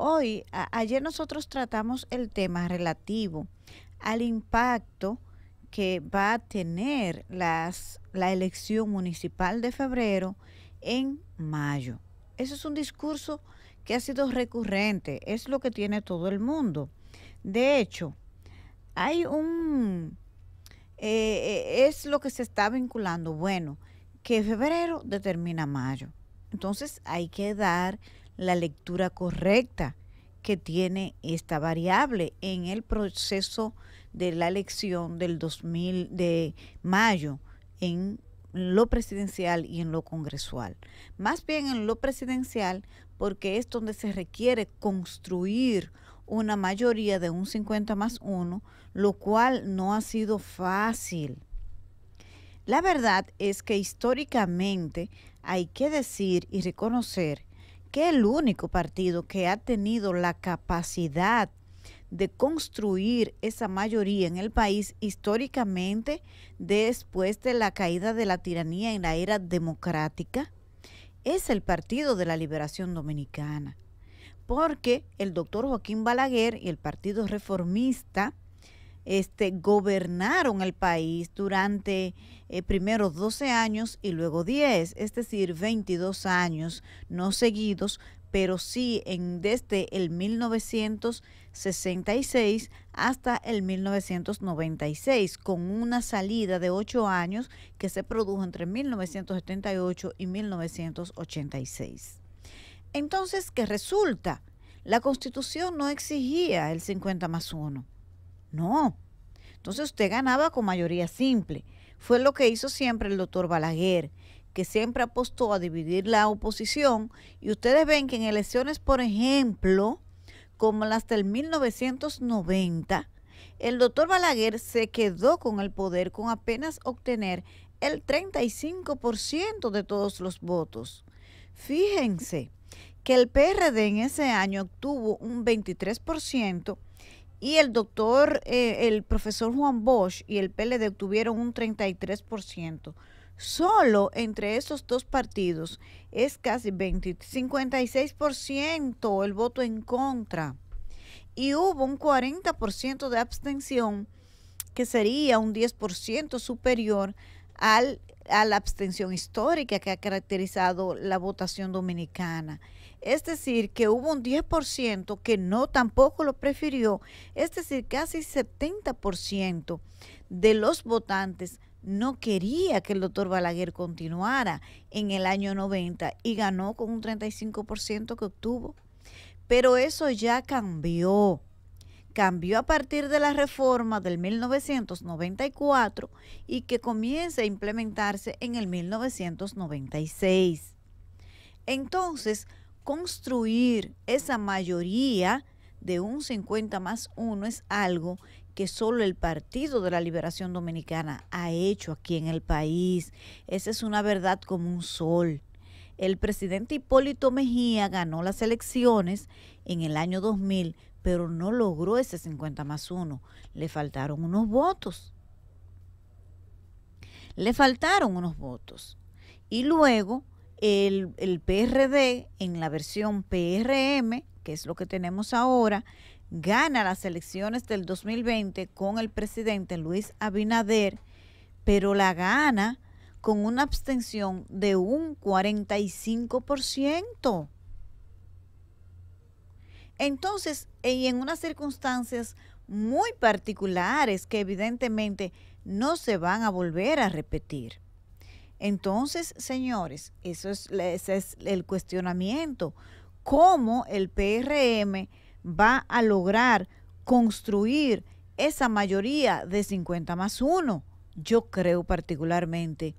Hoy, ayer nosotros tratamos el tema relativo al impacto que va a tener las, la elección municipal de febrero en mayo. Ese es un discurso que ha sido recurrente, es lo que tiene todo el mundo. De hecho, hay un... Eh, eh, es lo que se está vinculando, bueno, que febrero determina mayo. Entonces hay que dar la lectura correcta que tiene esta variable en el proceso de la elección del 2000 de mayo en lo presidencial y en lo congresual. Más bien en lo presidencial porque es donde se requiere construir una mayoría de un 50 más 1, lo cual no ha sido fácil. La verdad es que históricamente hay que decir y reconocer que el único partido que ha tenido la capacidad de construir esa mayoría en el país históricamente después de la caída de la tiranía en la era democrática es el Partido de la Liberación Dominicana. Porque el doctor Joaquín Balaguer y el Partido Reformista este, gobernaron el país durante eh, primero 12 años y luego 10, es decir, 22 años, no seguidos, pero sí en, desde el 1966 hasta el 1996, con una salida de 8 años que se produjo entre 1978 y 1986. Entonces, ¿qué resulta? La constitución no exigía el 50 más 1 no. Entonces usted ganaba con mayoría simple. Fue lo que hizo siempre el doctor Balaguer, que siempre apostó a dividir la oposición. Y ustedes ven que en elecciones, por ejemplo, como las del 1990, el doctor Balaguer se quedó con el poder con apenas obtener el 35% de todos los votos. Fíjense que el PRD en ese año obtuvo un 23% y el doctor, eh, el profesor Juan Bosch y el PLD obtuvieron un 33%. Solo entre esos dos partidos es casi 20, 56% el voto en contra. Y hubo un 40% de abstención, que sería un 10% superior al, a la abstención histórica que ha caracterizado la votación dominicana. Es decir, que hubo un 10% que no tampoco lo prefirió. Es decir, casi 70% de los votantes no quería que el doctor Balaguer continuara en el año 90 y ganó con un 35% que obtuvo. Pero eso ya cambió. Cambió a partir de la reforma del 1994 y que comienza a implementarse en el 1996. Entonces, construir esa mayoría de un 50 más 1 es algo que solo el Partido de la Liberación Dominicana ha hecho aquí en el país. Esa es una verdad como un sol. El presidente Hipólito Mejía ganó las elecciones en el año 2000, pero no logró ese 50 más 1. Le faltaron unos votos. Le faltaron unos votos. Y luego el, PRD en la versión PRM, que es lo que tenemos ahora, gana las elecciones del 2020 con el presidente Luis Abinader, pero la gana con una abstención de un 45%. Entonces, y en unas circunstancias muy particulares que evidentemente no se van a volver a repetir. Entonces, señores, eso es, ese es el cuestionamiento. ¿Cómo el PRM va a lograr construir esa mayoría de 50 más 1? Yo creo particularmente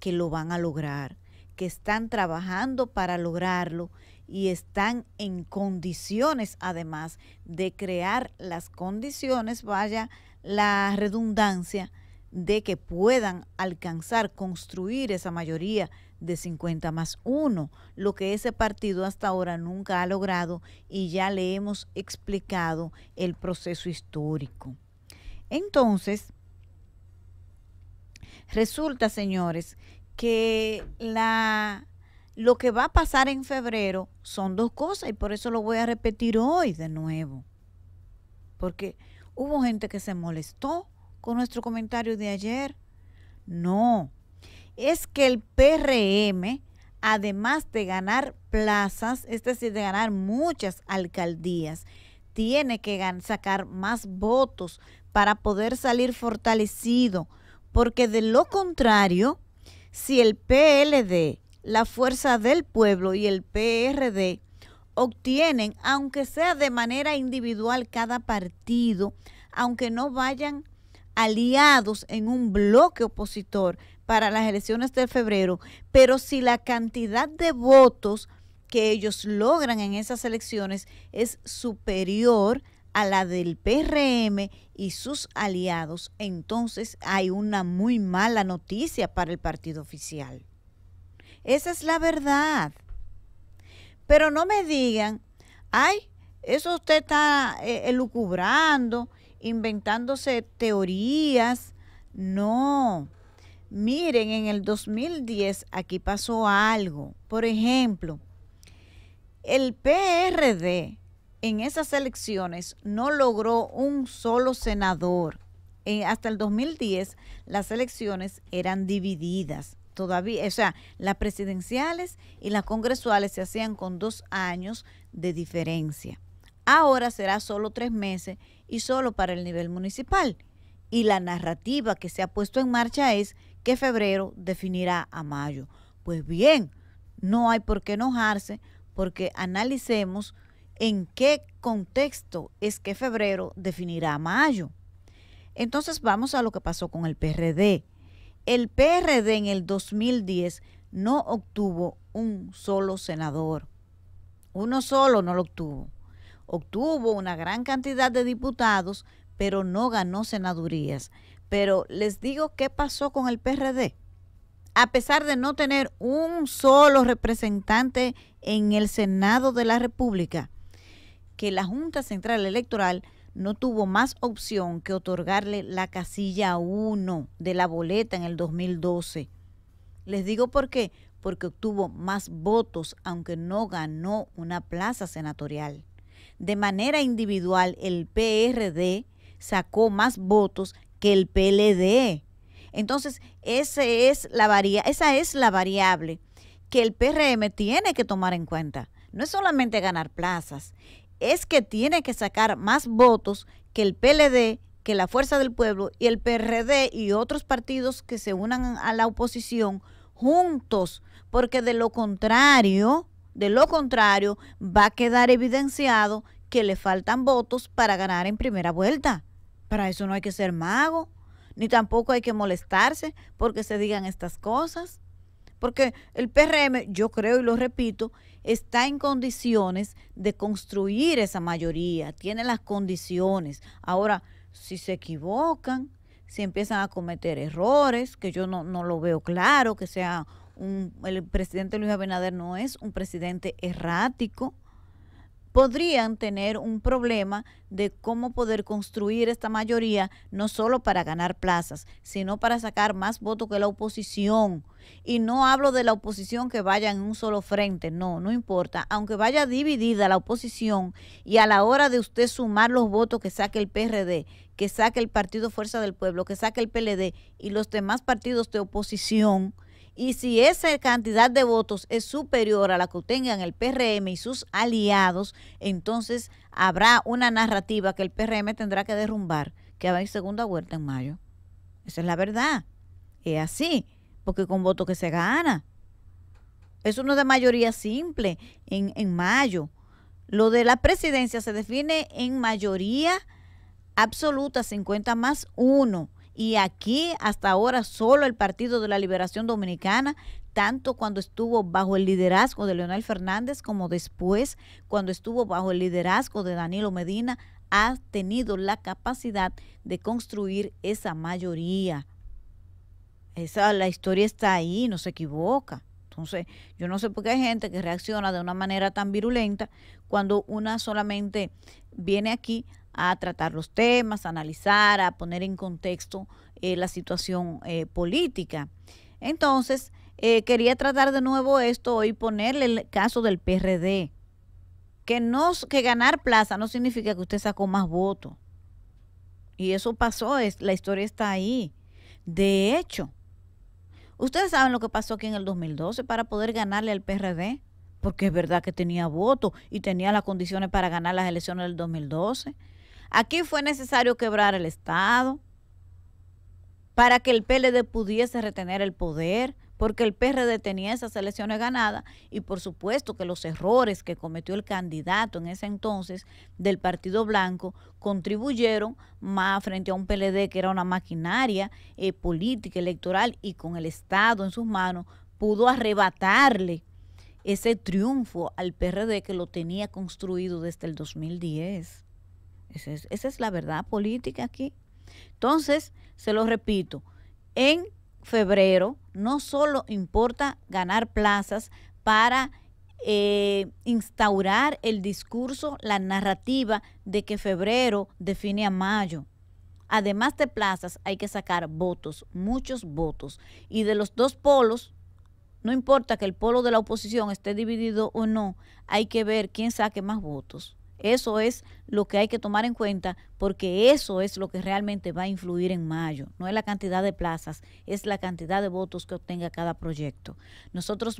que lo van a lograr, que están trabajando para lograrlo y están en condiciones, además, de crear las condiciones, vaya la redundancia, de que puedan alcanzar, construir esa mayoría de 50 más 1, lo que ese partido hasta ahora nunca ha logrado y ya le hemos explicado el proceso histórico. Entonces, resulta, señores, que la, lo que va a pasar en febrero son dos cosas y por eso lo voy a repetir hoy de nuevo. Porque hubo gente que se molestó con nuestro comentario de ayer. No, es que el PRM, además de ganar plazas, es decir, de ganar muchas alcaldías, tiene que sacar más votos para poder salir fortalecido, porque de lo contrario, si el PLD, la Fuerza del Pueblo y el PRD obtienen, aunque sea de manera individual cada partido, aunque no vayan aliados en un bloque opositor para las elecciones de febrero, pero si la cantidad de votos que ellos logran en esas elecciones es superior a la del PRM y sus aliados, entonces hay una muy mala noticia para el partido oficial. Esa es la verdad. Pero no me digan, ay, eso usted está eh, elucubrando, inventándose teorías. No. Miren, en el 2010 aquí pasó algo. Por ejemplo, el PRD en esas elecciones no logró un solo senador. Eh, hasta el 2010 las elecciones eran divididas. Todavía, o sea, las presidenciales y las congresuales se hacían con dos años de diferencia. Ahora será solo tres meses y solo para el nivel municipal. Y la narrativa que se ha puesto en marcha es que febrero definirá a mayo. Pues bien, no hay por qué enojarse porque analicemos en qué contexto es que febrero definirá a mayo. Entonces vamos a lo que pasó con el PRD. El PRD en el 2010 no obtuvo un solo senador. Uno solo no lo obtuvo obtuvo una gran cantidad de diputados, pero no ganó senadurías. Pero les digo qué pasó con el PRD. A pesar de no tener un solo representante en el Senado de la República, que la Junta Central Electoral no tuvo más opción que otorgarle la casilla 1 de la boleta en el 2012. Les digo por qué, porque obtuvo más votos aunque no ganó una plaza senatorial de manera individual el PRD sacó más votos que el PLD. Entonces, es la esa es la variable que el PRM tiene que tomar en cuenta. No es solamente ganar plazas, es que tiene que sacar más votos que el PLD, que la Fuerza del Pueblo y el PRD y otros partidos que se unan a la oposición juntos, porque de lo contrario, de lo contrario, va a quedar evidenciado que le faltan votos para ganar en primera vuelta. Para eso no hay que ser mago, ni tampoco hay que molestarse porque se digan estas cosas. Porque el PRM, yo creo y lo repito, está en condiciones de construir esa mayoría, tiene las condiciones. Ahora, si se equivocan, si empiezan a cometer errores, que yo no, lo veo claro, que sea el presidente Luis Abinader no es un presidente errático, podrían tener un problema de cómo poder construir esta mayoría, no solo para ganar plazas, sino para sacar más votos que la oposición. Y no hablo de la oposición que vaya en un solo frente, no, no importa. Aunque vaya dividida la oposición y a la hora de usted sumar los votos que saque el PRD, que saque el Partido Fuerza del Pueblo, que saque el PLD y los demás partidos de oposición, y si esa cantidad de votos es superior a la que tengan el PRM y sus aliados, entonces habrá una narrativa que el PRM tendrá que derrumbar, que va a ir segunda vuelta en mayo. Esa es la verdad. Es así, porque con votos que se gana. Eso no es de mayoría simple en, en mayo. Lo de la presidencia se define en mayoría absoluta, 50 más 1. Y aquí hasta ahora solo el Partido de la Liberación Dominicana tanto cuando estuvo bajo el liderazgo de Leonel Fernández como después cuando estuvo bajo el liderazgo de Danilo Medina, ha tenido la capacidad de construir esa mayoría. Esa, la historia está ahí, no se equivoca. Entonces, yo no sé por qué hay gente que reacciona de una manera tan virulenta cuando una solamente viene aquí a tratar los temas, a analizar, a poner en contexto eh, la situación eh, política. Entonces, eh, quería tratar de nuevo esto y ponerle el caso del PRD. Que, no, que ganar plaza no significa que usted sacó más votos. Y eso pasó, la historia está ahí. De hecho, Ustedes saben lo que pasó aquí en el 2012 para poder ganarle al PRD, porque es verdad que tenía votos y tenía las condiciones para ganar las elecciones del 2012. Aquí fue necesario quebrar el Estado para que el PLD pudiese retener el poder, porque el PRD tenía esas elecciones ganadas y por supuesto que los errores que cometió el candidato en ese entonces del Partido Blanco contribuyeron más frente a un PLD que era una maquinaria eh, política, electoral y con el Estado en sus manos pudo arrebatarle ese triunfo al PRD que lo tenía construido desde el 2010. Esa es, esa es la verdad política aquí. Entonces, se lo repito, en febrero no solo importa ganar plazas para eh, instaurar el discurso, la narrativa de que febrero define a mayo. Además de plazas, hay que sacar votos, muchos votos. Y de los dos polos, no importa que el polo de la oposición esté dividido o no, hay que ver quién saque más votos. Eso es lo que hay que tomar en cuenta porque eso es lo que realmente va a influir en mayo. No es la cantidad de plazas, es la cantidad de votos que obtenga cada proyecto. Nosotros